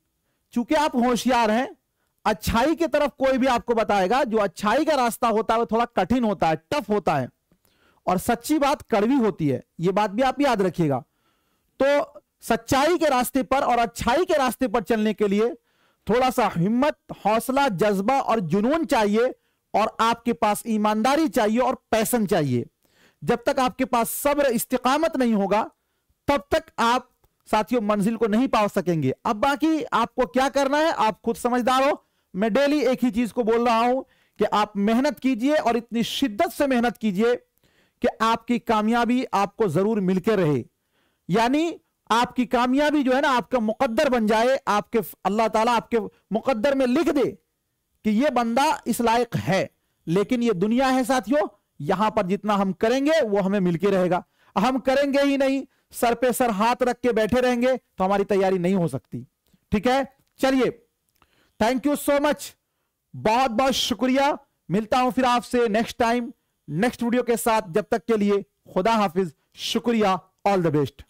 चूंकि आप होशियार हैं अच्छाई की तरफ कोई भी आपको बताएगा जो अच्छाई का रास्ता होता है वो थोड़ा कठिन होता है टफ होता है और सच्ची बात कड़वी होती है ये बात भी आप याद रखिएगा तो सच्चाई के रास्ते पर और अच्छाई के रास्ते पर चलने के लिए थोड़ा सा हिम्मत हौसला जज्बा और जुनून चाहिए और आपके पास ईमानदारी चाहिए और पैसन चाहिए जब तक आपके पास सब्र इस्तकामत नहीं होगा तब तक आप साथियों मंजिल को नहीं पा सकेंगे अब बाकी आपको क्या करना है आप खुद समझदार हो मैं डेली एक ही चीज को बोल रहा हूं कि आप मेहनत कीजिए और इतनी शिद्दत से मेहनत कीजिए कि आपकी कामयाबी आपको जरूर मिलकर रहे यानी आपकी कामयाबी जो है ना आपका मुकद्दर बन जाए आपके अल्लाह ताला आपके मुकद्दर में लिख दे कि ये बंदा इस लायक है लेकिन ये दुनिया है साथियों यहां पर जितना हम करेंगे वो हमें मिलके रहेगा हम करेंगे ही नहीं सर पे सर हाथ रख के बैठे रहेंगे तो हमारी तैयारी नहीं हो सकती ठीक है चलिए थैंक यू सो मच बहुत बहुत शुक्रिया मिलता हूं फिर आपसे नेक्स्ट टाइम नेक्स्ट वीडियो के साथ जब तक के लिए खुदा हाफिज शुक्रिया ऑल द बेस्ट